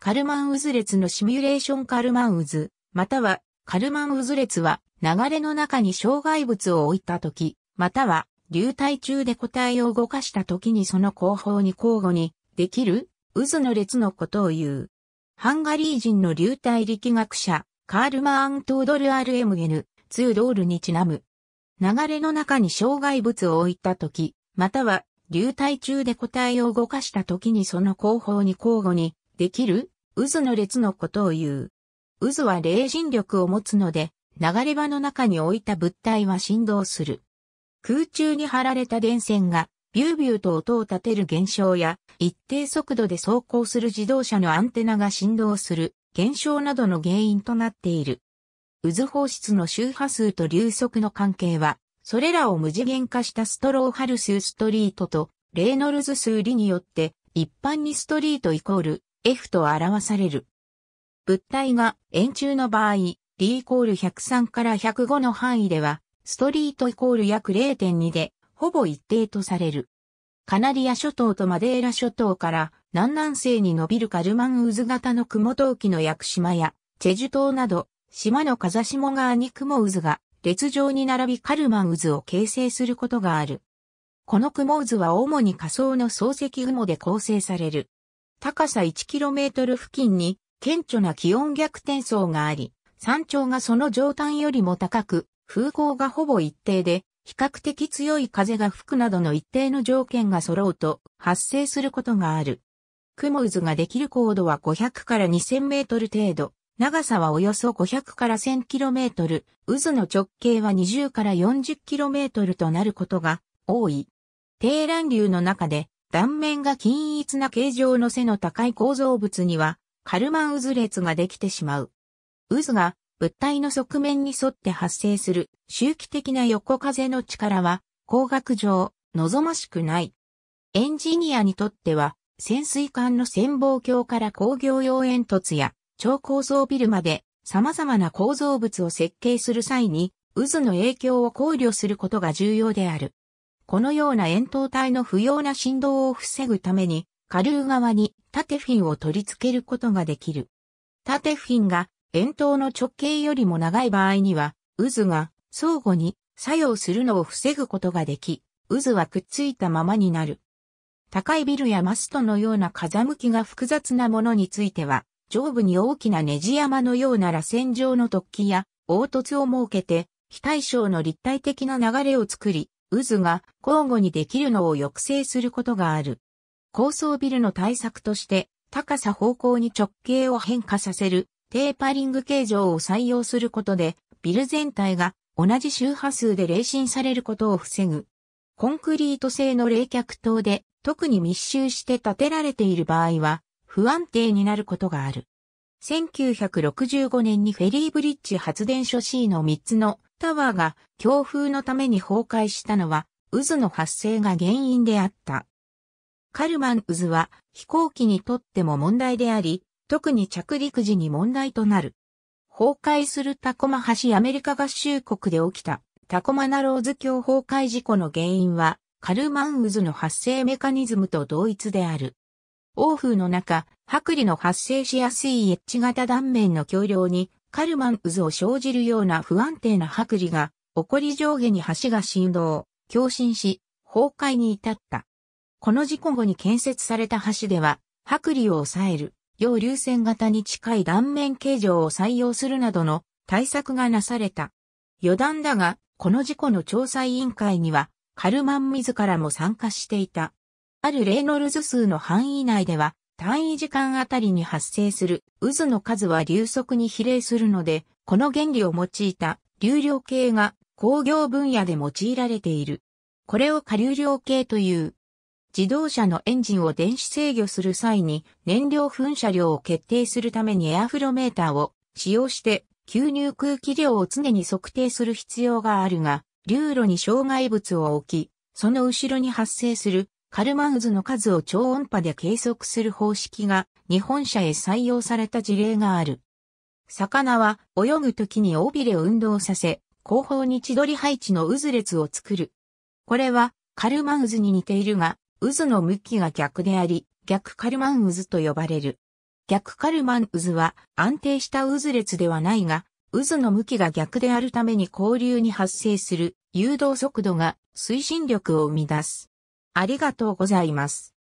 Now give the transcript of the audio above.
カルマン渦列のシミュレーションカルマン渦、またはカルマン渦列は流れの中に障害物を置いたとき、または流体中で個体を動かしたときにその後方に交互にできる渦の列のことを言う。ハンガリー人の流体力学者、カールマーン・トードル RMN、ツードールにちなむ。流れの中に障害物を置いたとき、または流体中で個体を動かしたときにその後方に交互にできる渦の列のことを言う。渦は霊人力を持つので、流れ場の中に置いた物体は振動する。空中に張られた電線が、ビュービューと音を立てる現象や、一定速度で走行する自動車のアンテナが振動する現象などの原因となっている。渦放出の周波数と流速の関係は、それらを無次元化したストローハルスストリートとレーノルズ数理によって、一般にストリートイコール F と表される。物体が円柱の場合、D イコール103から105の範囲では、ストリートイコール約0.2で、ほぼ一定とされる。カナリア諸島とマデーラ諸島から南南西に伸びるカルマン渦型の雲陶器の屋久島やチェジュ島など島の風下側に雲渦が列状に並びカルマン渦を形成することがある。この雲渦は主に仮想の漱石雲で構成される。高さ 1km 付近に顕著な気温逆転層があり、山頂がその上端よりも高く、風向がほぼ一定で、比較的強い風が吹くなどの一定の条件が揃うと発生することがある。雲渦ができる高度は500から2000メートル程度、長さはおよそ500から1000キロメートル、渦の直径は20から40キロメートルとなることが多い。低乱流の中で断面が均一な形状の背の高い構造物には、カルマン渦列ができてしまう。渦が物体の側面に沿って発生する周期的な横風の力は、工学上、望ましくない。エンジニアにとっては、潜水艦の潜望鏡から工業用煙突や超高層ビルまで様々な構造物を設計する際に、渦の影響を考慮することが重要である。このような円筒体の不要な振動を防ぐために、下流側に縦フィンを取り付けることができる。縦フィンが円筒の直径よりも長い場合には、渦が相互に作用するのを防ぐことができ、渦はくっついたままになる。高いビルやマストのような風向きが複雑なものについては、上部に大きなネジ山のような螺旋状の突起や凹凸を設けて、非対称の立体的な流れを作り、渦が交互にできるのを抑制することがある。高層ビルの対策として高さ方向に直径を変化させるテーパリング形状を採用することでビル全体が同じ周波数で冷震されることを防ぐ。コンクリート製の冷却塔で特に密集して建てられている場合は不安定になることがある。1965年にフェリーブリッジ発電所 C の3つのタワーが強風のために崩壊したのは渦の発生が原因であった。カルマン渦は飛行機にとっても問題であり、特に着陸時に問題となる。崩壊するタコマ橋アメリカ合衆国で起きたタコマナローズ橋崩壊事故の原因はカルマン渦の発生メカニズムと同一である。欧風の中、剥離の発生しやすいエッジ型断面の橋梁にカルマン渦を生じるような不安定な剥離が起こり上下に橋が振動、共振し、崩壊に至った。この事故後に建設された橋では、剥離を抑える、要流線型に近い断面形状を採用するなどの対策がなされた。余談だが、この事故の調査委員会には、カルマン自らも参加していた。あるレーノルズ数の範囲内では、単位時間あたりに発生する渦の数は流速に比例するので、この原理を用いた流量計が工業分野で用いられている。これを下流量計という。自動車のエンジンを電子制御する際に燃料噴射量を決定するためにエアフロメーターを使用して吸入空気量を常に測定する必要があるが、流路に障害物を置き、その後ろに発生するカルマン渦の数を超音波で計測する方式が日本社へ採用された事例がある。魚は泳ぐ時に尾びれを運動させ、後方に千鳥配置の渦列を作る。これはカルマン渦に似ているが、渦の向きが逆であり、逆カルマン渦と呼ばれる。逆カルマン渦は安定した渦列ではないが、渦の向きが逆であるために交流に発生する誘導速度が推進力を生み出す。ありがとうございます。